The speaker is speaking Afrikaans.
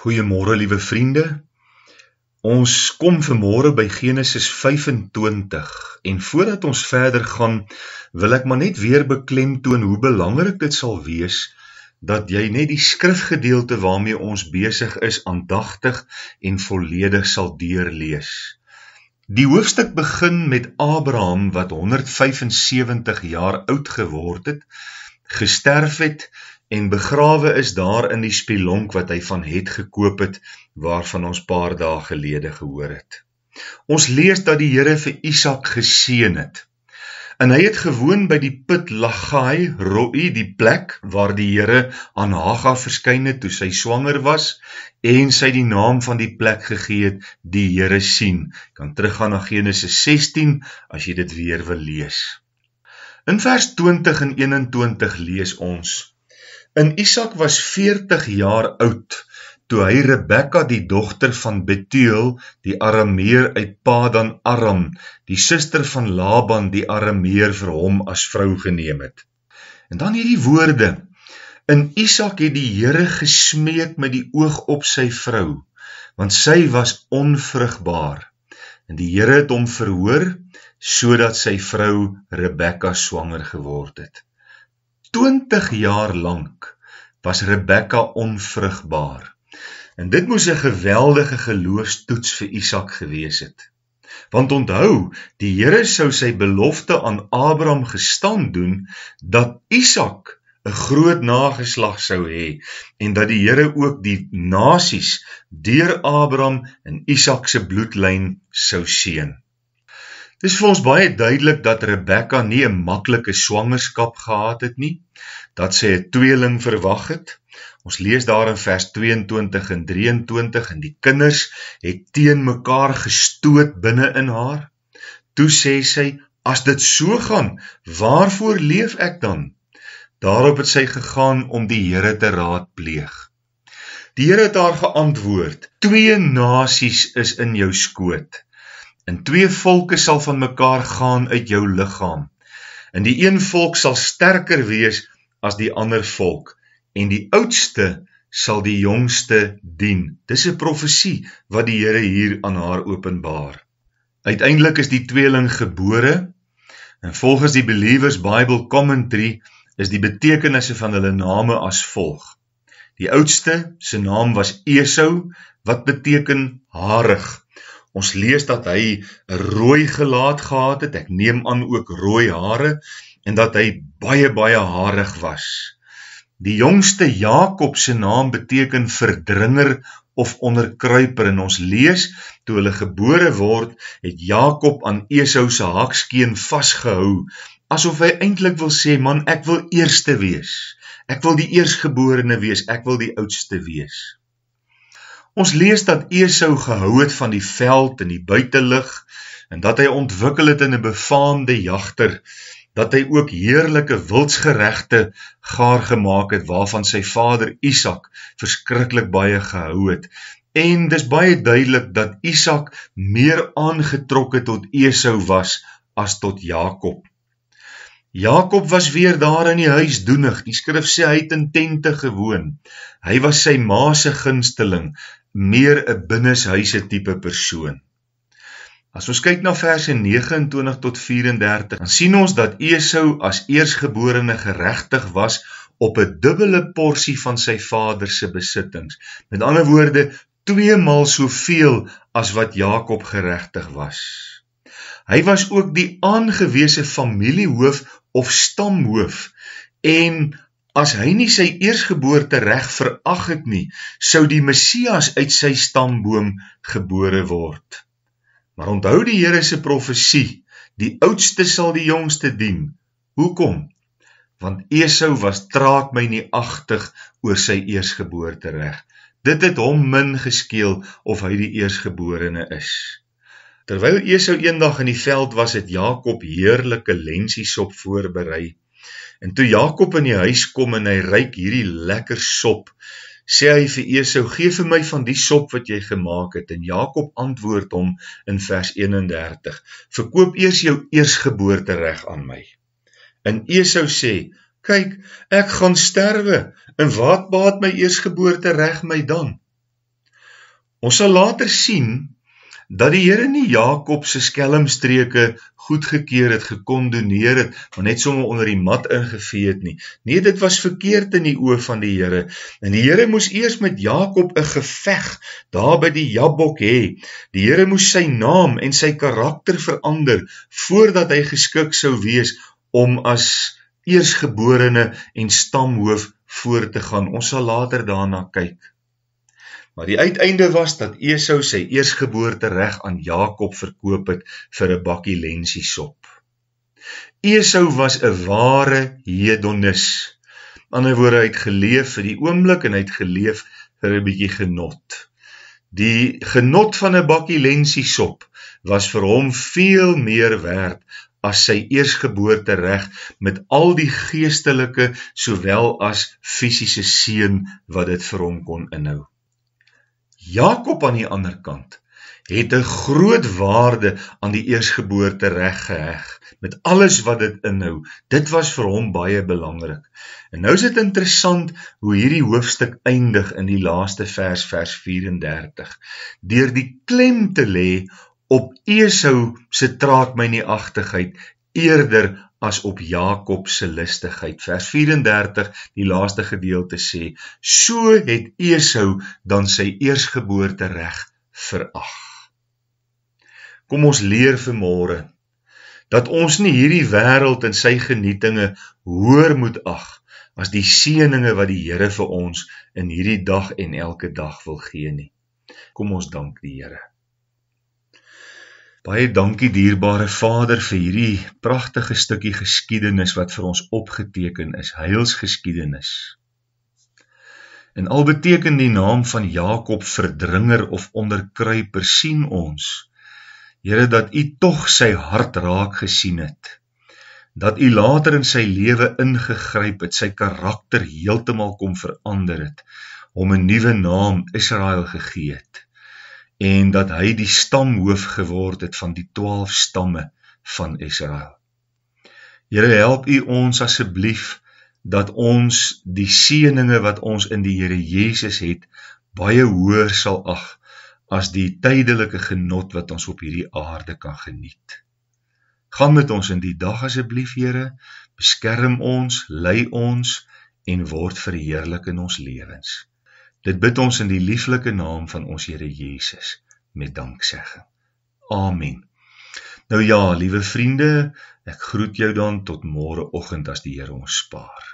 Goeiemôre liewe vriende. Ons kom vanmôre by Genesis 25 en voordat ons verder gaan, wil ek maar net weer beklemtoon hoe belangrik dit sal wees dat jy net die skrifgedeelte waarmee ons besig is aandagtig en volledig sal deurlees. Die hoofstuk begin met Abraham wat 175 jaar oud geword het, gesterf het en begrawe is daar in die spilonk wat hy van het gekoop het waarvan ons paar dae gelede gehoor het. Ons lees dat die Here vir Isak geseën het. En hy het gewoon by die put Lagai Roi die plek waar die Here aan Hagar verskyn het toe sy swanger was en sy die naam van die plek gegee het die Here sien. Jy kan teruggaan na Genesis 16 as jy dit weer wil lees. In vers 20 en 21 lees ons En Isak was 40 jaar oud toe hy Rebekka die dogter van Betuel die Arameer uit Padan Aram die suster van Laban die Arameer vir hom as vrou geneem het. En dan hierdie woorde: In Isak het die Here gesmeek met die oog op sy vrou, want sy was onvrugbaar. En die Here het hom verhoor sodat sy vrou Rebekka swanger geword het. 20 jaar lank was Rebekka onvrugbaar. En dit moes 'n geweldige geloofstoets vir Isak gewees het. Want onthou, die Here sou sy belofte aan Abraham gestand doen dat Isak 'n groot nageslag sou hê en dat die Here ook die nasies deur Abraham en Isak se bloedlyn sou seën. Dis vir ons baie duidelik dat Rebekka nie 'n maklike swangerskap gehad het nie, dat sy 'n tweeling verwag het. Ons lees daar in vers 22 en 23 en die kinders het teen mekaar gestoot binne in haar. Toe sê sy: "As dit so gaan, waarvoor leef ek dan?" Daarop het sy gegaan om die Here te raadpleeg. Die Here het haar geantwoord: "Twee nasies is in jou skoot." En twee volke sal van mekaar gaan uit jou liggaam. En die een volk sal sterker wees as die ander volk en die oudste sal die jongste dien. Dis 'n profesie wat die Here hier aan haar openbaar. Uiteindelik is die tweeling gebore en volgens die Believers Bible Commentary is die betekenisse van hulle name as volg. Die oudste se naam was Esau wat beteken harig. Ons lees dat hy 'n rooi gelaat gehad het. Ek neem aan ook rooi hare en dat hy baie baie harig was. Die jongste Jakob se naam beteken verdringer of onderkruiper en ons lees toe hulle gebore word het Jakob aan Esau se hakskeen vasgehou asof hy eintlik wil sê man ek wil eerste wees ek wil die eersgeborene wees ek wil die oudste wees Ons lees dat Esau gehou het van die veld en die buitelug en dat hy ontwikkel het in 'n befaamde jagter dat hy ook heerlike wildsgeregte gaar gemaak het waarvan sy vader Isak verskriklik baie gehou het en dis baie duidelik dat Isak meer aangetrokke tot Esau was as tot Jakob Jakob was weer daar in die huis doenig die skrif sê hy het in tente gewoon hy was sy ma se gunsteling meer 'n binneshuise tipe persoon. As ons kyk na verse 29 tot 34, dan sien ons dat Esau as eersgeborene geregtig was op 'n dubbele porsie van sy vader se besittings. Met ander woorde, twee maal soveel as wat Jakob geregtig was. Hy was ook die aangewese familiehoof of stamhoof en As hy nie sy eersgeboorte reg verag het nie, sou die Messias uit sy stamboom gebore word. Maar onthou die Here se profesie, die oudste sal die jongste dien. Hoekom? Want Esau was traag my nie agtig oor sy eersgeboorte reg. Dit het hom min geskeel of hy die eersgeborene is. Terwyl Esau eendag in die veld was, het Jakob heerlike lensiesop voorberei En toe Jakob in die huis kom en hy ryik hierdie lekker sop, sê hy vir Esau: "Gee vir my van die sop wat jy gemaak het." En Jakob antwoord hom in vers 31: "Verkoop eers jou eersgeboortereg aan my." En Esau sê: "Kyk, ek gaan sterwe, en wat baat my eersgeboortereg my dan?" Ons sal later sien dat die Here nie Jakob se skelmstreke goedgekeur het, gekondoneer het, maar net sommer onder die mat ingevee het nie. Nee, dit was verkeerd in die oë van die Here. En die Here moes eers met Jakob 'n geveg daar by die Jabok hê. Die Here moes sy naam en sy karakter verander voordat hy geskik sou wees om as eersgeborene en stamhoof voor te gaan. Ons sal later daarna kyk. Maar die uiteinde was dat Esau sy eersgeboorte reg aan Jakob verkoop het vir 'n bakkie lensiesop. Esau was 'n ware hedonis. Aan 'n ander woord hy het geleef vir die oomblik en hy het geleef vir 'n bietjie genot. Die genot van 'n bakkie lensiesop was vir hom veel meer werd as sy eersgeboorte reg met al die geestelike sowel as fisiese seën wat dit vir hom kon inhou. Jakob aan die ander kant het 'n groot waarde aan die eersgeboorte reg geheg met alles wat dit inhou. Dit was vir hom baie belangrik. En nou is dit interessant hoe hierdie hoofstuk eindig in die laaste vers vers 34. Deur die klem te lê op Esau se traagheid, eerder as op Jakob se listigheid. Vers 34, die laaste gedeelte sê: "So het Esau dan sy eersgeboorte reg verag." Kom ons leer vanmôre dat ons nie hierdie wêreld en sy genietinge hoër moet ag as die seënings wat die Here vir ons in hierdie dag en elke dag wil gee nie. Kom ons dank die Here. Baie dankie dierbare Vader vir hierdie pragtige stukkie geskiedenis wat vir ons opgeteken is, heilsgeskiedenis. En al beteken die naam van Jakob verdringer of onderkruiper sien ons. Here dat U tog sy hart raak gesien het. Dat U later in sy lewe ingegryp het, sy karakter heeltemal kom verander het, hom 'n nuwe naam Israel gegee het en dat hy die stamhoof geword het van die 12 stamme van Israel. Here help U ons asseblief dat ons die seëninge wat ons in die Here Jesus het baie hoër sal ag as die tydelike genot wat ons op hierdie aarde kan geniet. Gaan met ons in die dag asseblief Here, beskerm ons, lei ons en word verheerlik in ons lewens. Dit bid ons in die liefelike naam van ons Here Jesus met danksegging. Amen. Nou ja, liewe vriende, ek groet jou dan tot môre oggend as die Here ons spaar.